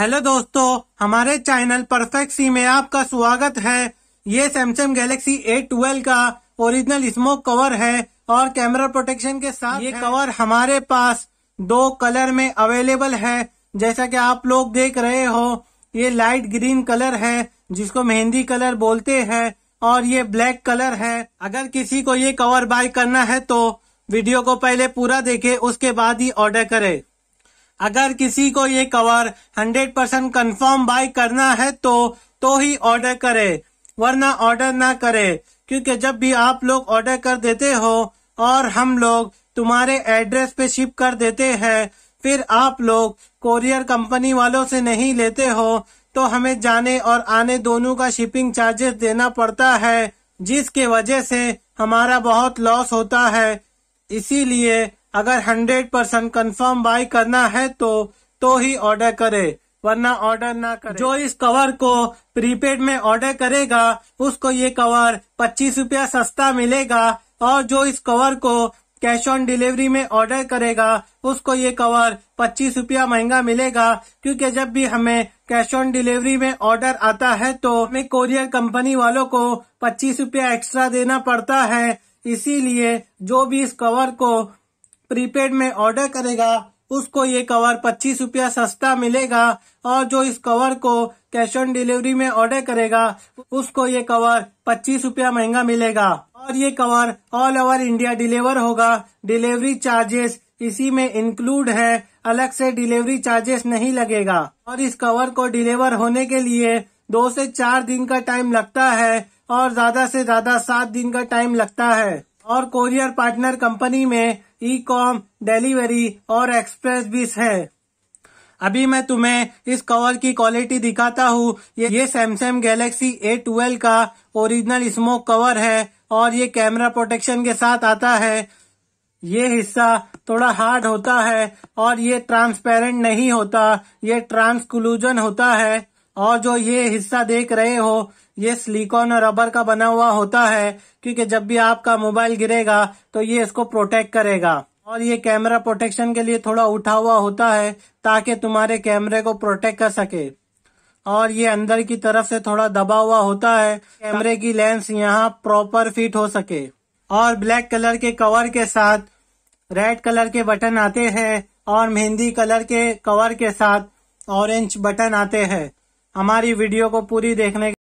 hello दोस्तों हमारे channel perfect सी में आपका स्वागत है ये सैमसंग गैलेक्सी ए ट्वेल्व का ओरिजिनल स्मोक कवर है और कैमरा प्रोटेक्शन के साथ ये कवर हमारे पास दो कलर में अवेलेबल है जैसा कि आप लोग देख रहे हो ये लाइट ग्रीन कलर है जिसको मेहंदी कलर बोलते हैं और ये ब्लैक कलर है अगर किसी को ये कवर बाय करना है तो वीडियो को पहले पूरा देखे उसके बाद ही ऑर्डर करे अगर किसी को ये कवर 100 परसेंट कन्फर्म बाय करना है तो तो ही ऑर्डर करे वरना ऑर्डर ना करे क्योंकि जब भी आप लोग ऑर्डर कर देते हो और हम लोग तुम्हारे एड्रेस पे शिप कर देते हैं फिर आप लोग कोरियर कंपनी वालों से नहीं लेते हो तो हमें जाने और आने दोनों का शिपिंग चार्जेस देना पड़ता है जिसके वजह से हमारा बहुत लॉस होता है इसीलिए अगर हंड्रेड परसेंट कन्फर्म बाय करना है तो तो ही ऑर्डर करे वरना ऑर्डर ना करे जो इस कवर को प्रीपेड में ऑर्डर करेगा उसको ये कवर पच्चीस रूपया सस्ता मिलेगा और जो इस कवर को कैश ऑन डिलीवरी में ऑर्डर करेगा उसको ये कवर पच्चीस रूपया महंगा मिलेगा क्योंकि जब भी हमें कैश ऑन डिलीवरी में ऑर्डर आता है तो हमें कोरियर कंपनी वालों को पच्चीस रूपया एक्स्ट्रा देना पड़ता है इसीलिए जो भी इस कवर को प्रीपेड में ऑर्डर करेगा उसको ये कवर पच्चीस रूपया सस्ता मिलेगा और जो इस कवर को कैश ऑन डिलीवरी में ऑर्डर करेगा उसको ये कवर पच्चीस रूपया महंगा मिलेगा और ये cover all over India deliver होगा डिलीवरी चार्जेस इसी में इंक्लूड है अलग से डिलीवरी चार्जेस नहीं लगेगा और इस कवर को डिलीवर होने के लिए दो से चार दिन का टाइम लगता है और ज्यादा से ज्यादा सात दिन का टाइम लगता है और कोरियर पार्टनर कंपनी में ई कॉम डिलीवरी और एक्सप्रेस भी है अभी मैं तुम्हें इस कवर की क्वालिटी दिखाता हूँ ये, ये सैमसंग गैलेक्सी ए ट्वेल्व का ओरिजिनल स्मोक कवर है और ये कैमरा प्रोटेक्शन के साथ आता है ये हिस्सा थोड़ा हार्ड होता है और ये ट्रांसपेरेंट नहीं होता ये ट्रांसक्लूजन होता है और जो ये हिस्सा देख रहे हो ये सिलिकॉन और रबर का बना हुआ होता है क्योंकि जब भी आपका मोबाइल गिरेगा तो ये इसको प्रोटेक्ट करेगा और ये कैमरा प्रोटेक्शन के लिए थोड़ा उठा हुआ होता है ताकि तुम्हारे कैमरे को प्रोटेक्ट कर सके और ये अंदर की तरफ से थोड़ा दबा हुआ होता है कैमरे की लेंस यहाँ प्रॉपर फिट हो सके और ब्लैक कलर के कवर के साथ रेड कलर के बटन आते हैं और मेहंदी कलर के कवर के साथ ऑरेंज बटन आते हैं हमारी वीडियो को पूरी देखने